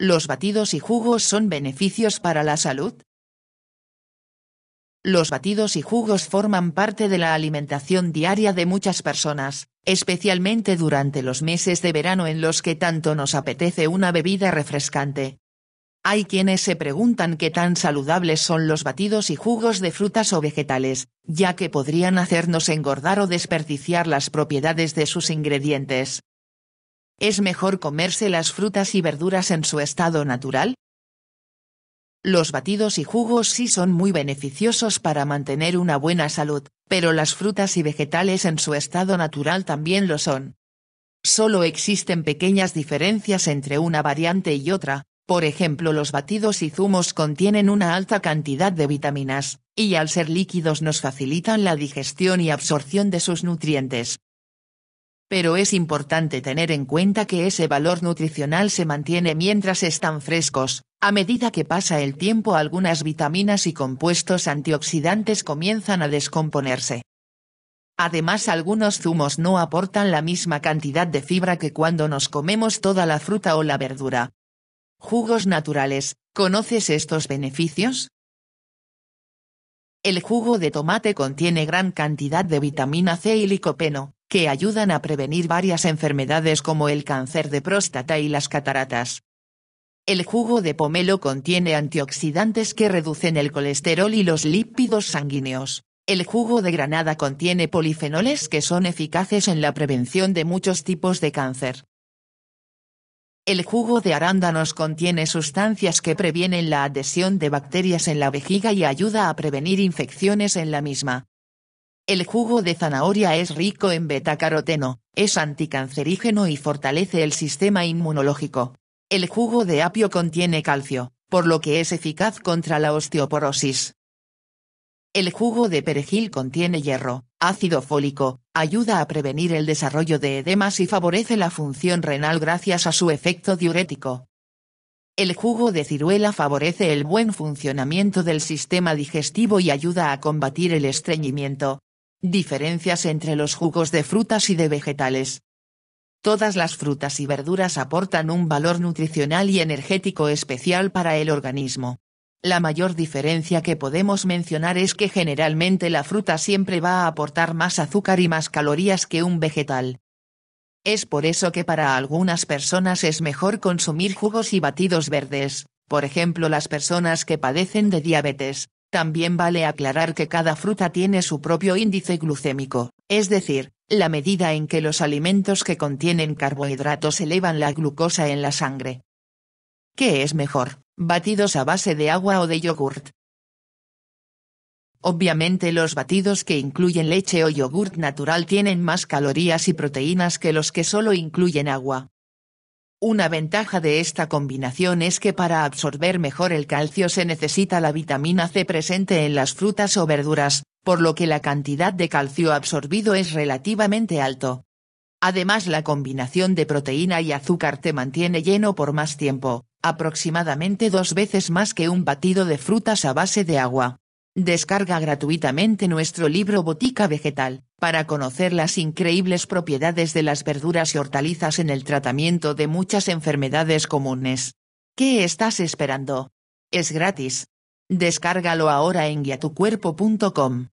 Los batidos y jugos son beneficios para la salud. Los batidos y jugos forman parte de la alimentación diaria de muchas personas, especialmente durante los meses de verano en los que tanto nos apetece una bebida refrescante. Hay quienes se preguntan qué tan saludables son los batidos y jugos de frutas o vegetales, ya que podrían hacernos engordar o desperdiciar las propiedades de sus ingredientes. ¿Es mejor comerse las frutas y verduras en su estado natural? Los batidos y jugos sí son muy beneficiosos para mantener una buena salud, pero las frutas y vegetales en su estado natural también lo son. Solo existen pequeñas diferencias entre una variante y otra, por ejemplo los batidos y zumos contienen una alta cantidad de vitaminas, y al ser líquidos nos facilitan la digestión y absorción de sus nutrientes, pero es importante tener en cuenta que ese valor nutricional se mantiene mientras están frescos. A medida que pasa el tiempo algunas vitaminas y compuestos antioxidantes comienzan a descomponerse. Además algunos zumos no aportan la misma cantidad de fibra que cuando nos comemos toda la fruta o la verdura. Jugos naturales, ¿conoces estos beneficios? El jugo de tomate contiene gran cantidad de vitamina C y licopeno, que ayudan a prevenir varias enfermedades como el cáncer de próstata y las cataratas. El jugo de pomelo contiene antioxidantes que reducen el colesterol y los lípidos sanguíneos. El jugo de granada contiene polifenoles que son eficaces en la prevención de muchos tipos de cáncer. El jugo de arándanos contiene sustancias que previenen la adhesión de bacterias en la vejiga y ayuda a prevenir infecciones en la misma. El jugo de zanahoria es rico en betacaroteno, es anticancerígeno y fortalece el sistema inmunológico. El jugo de apio contiene calcio, por lo que es eficaz contra la osteoporosis. El jugo de perejil contiene hierro, ácido fólico, ayuda a prevenir el desarrollo de edemas y favorece la función renal gracias a su efecto diurético. El jugo de ciruela favorece el buen funcionamiento del sistema digestivo y ayuda a combatir el estreñimiento, Diferencias entre los jugos de frutas y de vegetales. Todas las frutas y verduras aportan un valor nutricional y energético especial para el organismo. La mayor diferencia que podemos mencionar es que generalmente la fruta siempre va a aportar más azúcar y más calorías que un vegetal. Es por eso que para algunas personas es mejor consumir jugos y batidos verdes, por ejemplo las personas que padecen de diabetes, también vale aclarar que cada fruta tiene su propio índice glucémico, es decir, la medida en que los alimentos que contienen carbohidratos elevan la glucosa en la sangre. ¿Qué es mejor, batidos a base de agua o de yogurt? Obviamente los batidos que incluyen leche o yogurt natural tienen más calorías y proteínas que los que solo incluyen agua, una ventaja de esta combinación es que para absorber mejor el calcio se necesita la vitamina C presente en las frutas o verduras, por lo que la cantidad de calcio absorbido es relativamente alto. Además la combinación de proteína y azúcar te mantiene lleno por más tiempo, aproximadamente dos veces más que un batido de frutas a base de agua. Descarga gratuitamente nuestro libro Botica Vegetal para conocer las increíbles propiedades de las verduras y hortalizas en el tratamiento de muchas enfermedades comunes. ¿Qué estás esperando? Es gratis. Descárgalo ahora en guiatucuerpo.com.